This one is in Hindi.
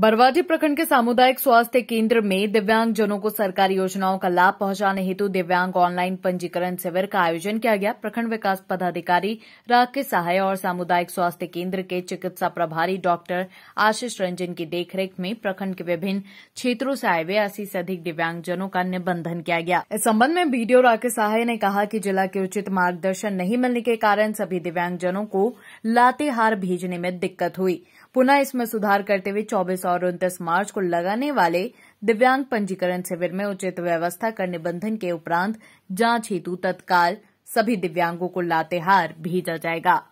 बरवाडी प्रखंड के सामुदायिक स्वास्थ्य केंद्र में दिव्यांग जनों को सरकारी योजनाओं का लाभ पहुंचाने हेतु दिव्यांग ऑनलाइन पंजीकरण शिविर का आयोजन किया गया प्रखंड विकास पदाधिकारी राकेश सहाय और सामुदायिक स्वास्थ्य केंद्र के चिकित्सा प्रभारी डॉक्टर आशीष रंजन की देखरेख में प्रखंड के विभिन्न क्षेत्रों से आये हुए अस्सी से अधिक दिव्यांगजनों का निबंधन किया गया इस संबंध में बीडीओ राकेश सहाय ने कहा कि जिला के उचित मार्गदर्शन नहीं मिलने के कारण सभी दिव्यांगजनों को लातेहार भेजने में दिक्कत हुई पुनः इसमें सुधार करते हुए चौबीस 28 और उन्तीस मार्च को लगाने वाले दिव्यांग पंजीकरण शिविर में उचित व्यवस्था कर निबंधन के उपरांत जांच हेतु तत्काल सभी दिव्यांगों को लातेहार भेजा जाएगा